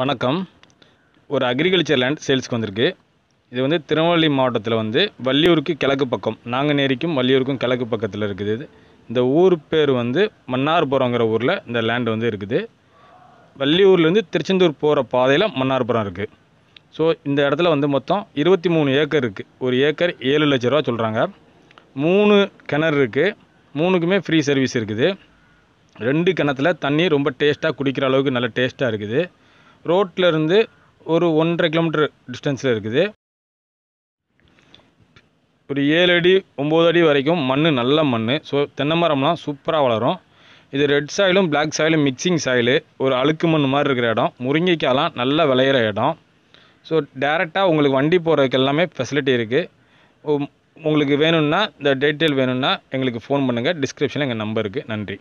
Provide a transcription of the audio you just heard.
வணக்கம் ஒரு agriculture land சேல்ஸ்க்கு வந்திருக்கு இது வந்து திருநெல்வேலி மாவட்டத்தில் வந்து வள்ளியூருக்கு கிழக்கு பக்கம் நேரிக்கும் வள்ளியூருக்கும் கிழக்கு பக்கத்தில் இருக்குது இது இந்த ஊர் பேர் வந்து மன்னார்புரங்கிற ஊரில் இந்த லேண்ட் வந்து இருக்குது வள்ளியூர்லேருந்து திருச்செந்தூர் போகிற பாதையில் மன்னார்புரம் இருக்குது ஸோ இந்த இடத்துல வந்து மொத்தம் இருபத்தி மூணு ஏக்கர் இருக்குது ஒரு ஏக்கர் ஏழு லட்ச ரூபா சொல்கிறாங்க மூணு கிணறு இருக்குது மூணுக்குமே ஃப்ரீ சர்வீஸ் இருக்குது ரெண்டு கிணத்துல தண்ணி ரொம்ப டேஸ்ட்டாக குடிக்கிற அளவுக்கு நல்ல டேஸ்ட்டாக இருக்குது ரோட்லேருந்து ஒரு ஒன்றரை கிலோமீட்ரு டிஸ்டன்ஸில் இருக்குது ஒரு ஏழு அடி ஒம்பது அடி வரைக்கும் மண் நல்ல மண் ஸோ தென்னை மரம்லாம் சூப்பராக வளரும் இது ரெட் சாயிலும் பிளாக் சாயிலும் மிக்சிங் சாயிலு ஒரு அழுக்கு மண் மாதிரி இருக்கிற இடம் முருங்கைக்காயெலாம் நல்லா விளையிற இடம் ஸோ டேரெக்டாக உங்களுக்கு வண்டி போகிறதுக்கு எல்லாமே ஃபெசிலிட்டி இருக்குது உங்களுக்கு வேணும்னா இந்த டீட்டெயில் வேணும்னா எங்களுக்கு ஃபோன் பண்ணுங்கள் டிஸ்கிரிப்ஷனில் எங்கள் நம்பருக்கு நன்றி